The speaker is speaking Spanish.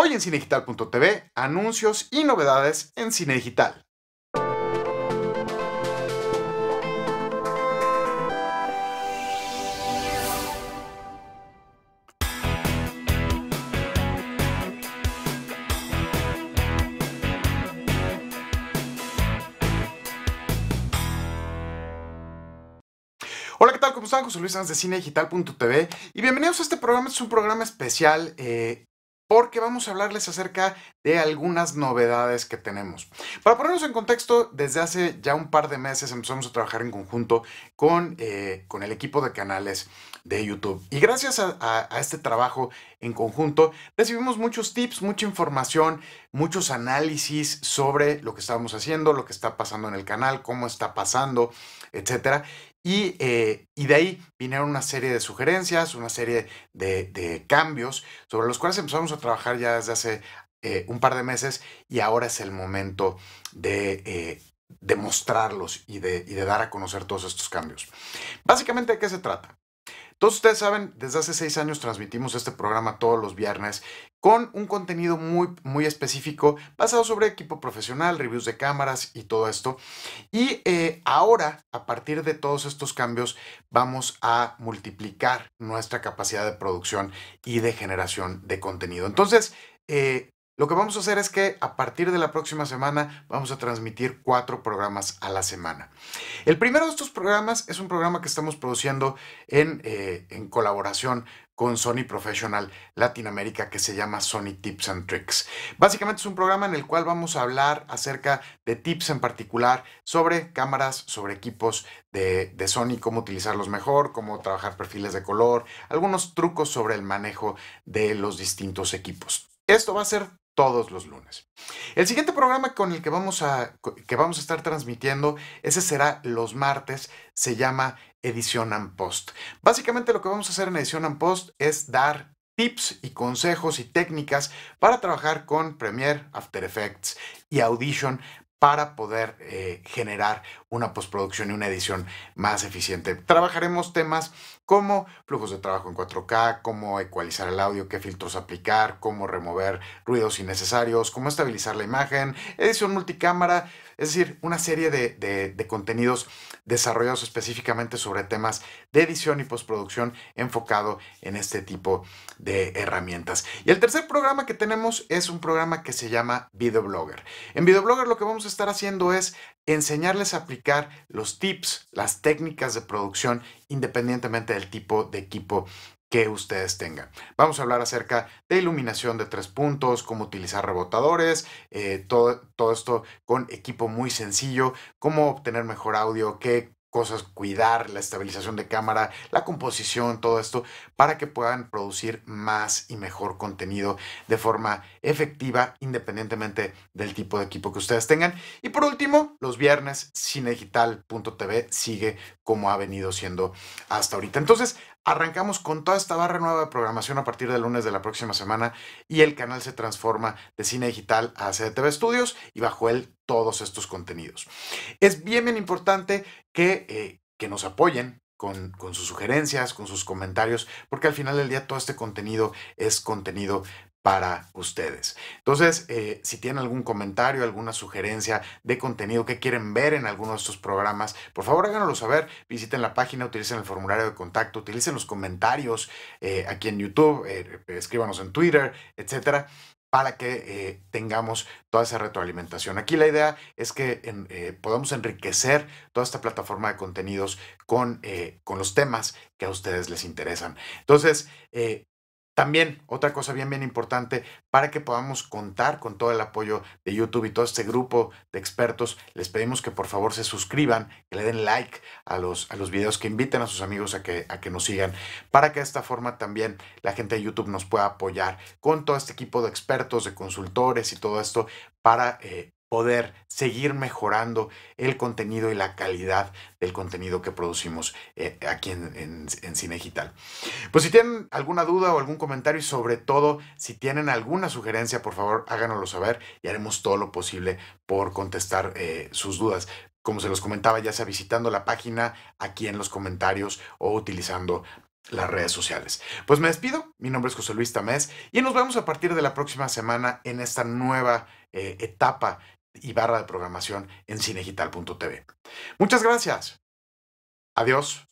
Hoy en cinedigital.tv, anuncios y novedades en cine digital. Hola, ¿qué tal? ¿Cómo están? José Luis Sanz de cinedigital.tv y bienvenidos a este programa. Este es un programa especial eh, porque vamos a hablarles acerca de algunas novedades que tenemos. Para ponernos en contexto, desde hace ya un par de meses empezamos a trabajar en conjunto con, eh, el equipo de canales de YouTube. Y gracias a, este trabajo en conjunto, recibimos muchos tips, mucha información, muchos análisis sobre lo que estábamos haciendo, lo que está pasando en el canal, cómo está pasando, etc. Eh, y, de ahí vinieron una serie de sugerencias, una serie de, cambios sobre los cuales empezamos a trabajar ya desde hace eh, un par de meses y ahora es el momento de, eh, demostrarlos mostrarlos y de, y de dar a conocer todos estos cambios. Básicamente, ¿de qué se trata? Todos ustedes saben, desde hace seis años transmitimos este programa todos los viernes con un contenido muy, muy específico basado sobre equipo profesional, reviews de cámaras y todo esto. Y eh, ahora, a partir de todos estos cambios, vamos a multiplicar nuestra capacidad de producción y de generación de contenido. Entonces, eh, lo que vamos a hacer es que a partir de la próxima semana vamos a transmitir cuatro programas a la semana. El primero de estos programas es un programa que estamos produciendo eh, en, colaboración con Sony Professional Latinoamérica que se llama Sony Tips and Tricks. Básicamente es un programa en el cual vamos a hablar acerca de tips en particular sobre cámaras, sobre equipos de, de, Sony, cómo utilizarlos mejor, cómo trabajar perfiles de color, algunos trucos sobre el manejo de los distintos equipos. Esto va a ser todos los lunes. El siguiente programa con el que vamos a, que vamos a estar transmitiendo, ese será los martes, se llama Edición and Post. Básicamente lo que vamos a hacer en Edición and Post es dar tips y consejos y técnicas para trabajar con Premiere, After Effects y Audition para poder eh, generar una postproducción y una edición más eficiente. Trabajaremos temas como flujos de trabajo en 4K, cómo ecualizar el audio, qué filtros aplicar, cómo remover ruidos innecesarios, cómo estabilizar la imagen, edición multicámara, es decir, una serie de, de contenidos desarrollados específicamente sobre temas de edición y postproducción enfocado en este tipo de herramientas. Y el tercer programa que tenemos es un programa que se llama Videoblogger. En Videoblogger lo que vamos a estar haciendo es enseñarles a aplicar los tips, las técnicas de producción, independientemente del tipo de equipo que ustedes tengan. Vamos a hablar acerca de iluminación de tres puntos, cómo utilizar rebotadores, eh, todo, todo esto con equipo muy sencillo, cómo obtener mejor audio, qué cosas, cuidar la estabilización de cámara, la composición, todo esto, para que puedan producir más y mejor contenido de forma efectiva, independientemente del tipo de equipo que ustedes tengan. Y por último, los viernes, cinedigital.tv sigue como ha venido siendo hasta ahorita. Entonces, Arrancamos con toda esta barra nueva de programación a partir del lunes de la próxima semana y el canal se transforma de cine digital a CDTV Studios y bajo él todos estos contenidos. Es bien, bien importante que, eh, que nos apoyen, con, con, sus sugerencias, con sus comentarios, porque al final del día todo este contenido es contenido para ustedes. Entonces, eh, si tienen algún comentario, alguna sugerencia de contenido que quieren ver en alguno de estos programas, por favor háganoslo saber, visiten la página, utilicen el formulario de contacto, utilicen los comentarios eh, aquí en YouTube, eh, escríbanos en Twitter, etcétera para que tengamos toda esa retroalimentación. Aquí la idea es que podamos enriquecer toda esta plataforma de contenidos con, con los temas que a ustedes les interesan. Entonces, también, otra cosa bien, bien importante, para que podamos contar con todo el apoyo de YouTube y todo este grupo de expertos, les pedimos que por favor se suscriban, que le den like a los, a los videos, que inviten a sus amigos a que, a que nos sigan, para que de esta forma también la gente de YouTube nos pueda apoyar con todo este equipo de expertos, de consultores y todo esto para eh, poder seguir mejorando el contenido y la calidad del contenido que producimos eh, aquí en, Cine Digital. Pues si tienen alguna duda o algún comentario y sobre todo si tienen alguna sugerencia, por favor háganoslo saber y haremos todo lo posible por contestar eh, sus dudas. Como se los comentaba, ya sea visitando la página aquí en los comentarios o utilizando las redes sociales. Pues me despido, mi nombre es José Luis Tamés y nos vemos a partir de la próxima semana en esta nueva eh, etapa y barra de programación en cinegital.tv. Muchas gracias. Adiós.